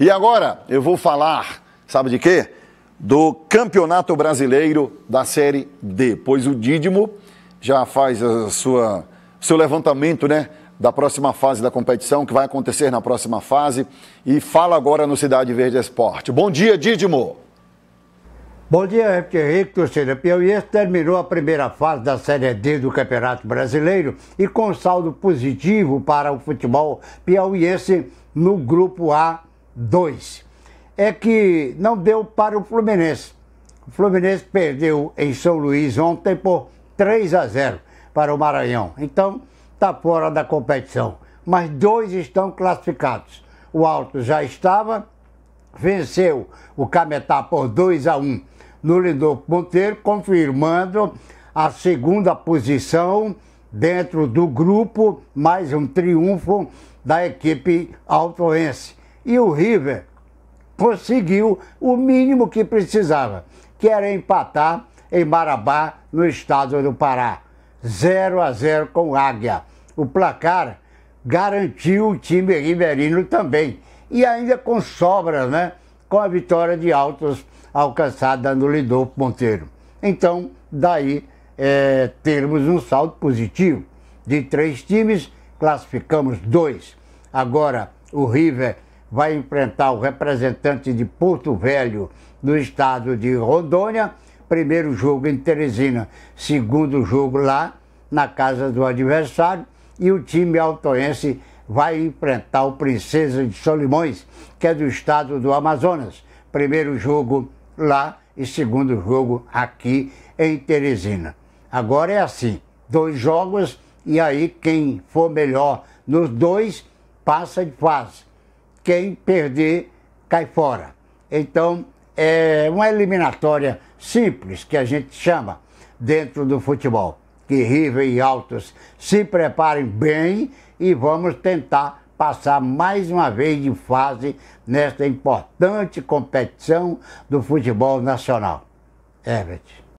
E agora eu vou falar, sabe de quê? Do Campeonato Brasileiro da Série D, pois o Dídimo já faz a sua seu levantamento, né, da próxima fase da competição, que vai acontecer na próxima fase, e fala agora no Cidade Verde Esporte. Bom dia, Dídimo. Bom dia, Henrique Torcida Piauí. terminou a primeira fase da Série D do Campeonato Brasileiro e com saldo positivo para o futebol piauiense no grupo A 2 é que não deu para o Fluminense. O Fluminense perdeu em São Luís ontem por 3 a 0 para o Maranhão. Então, está fora da competição. Mas dois estão classificados. O Alto já estava, venceu o Cametá por 2 a 1 no Lindolfo Monteiro, confirmando a segunda posição dentro do grupo, mais um triunfo da equipe altoense. E o River conseguiu o mínimo que precisava, que era empatar em Marabá, no estado do Pará. 0 a 0 com Águia. O placar garantiu o time riverino também. E ainda com sobra, né? Com a vitória de altos alcançada no Lidolfo Monteiro. Então, daí é, termos um saldo positivo. De três times, classificamos dois. Agora, o River vai enfrentar o representante de Porto Velho no estado de Rondônia. Primeiro jogo em Teresina, segundo jogo lá na casa do adversário. E o time altoense vai enfrentar o Princesa de Solimões, que é do estado do Amazonas. Primeiro jogo lá e segundo jogo aqui em Teresina. Agora é assim: dois jogos e aí quem for melhor nos dois passa de fase quem perder cai fora. Então, é uma eliminatória simples que a gente chama dentro do futebol. Que River e Altos se preparem bem e vamos tentar passar mais uma vez de fase nesta importante competição do futebol nacional. Herbert.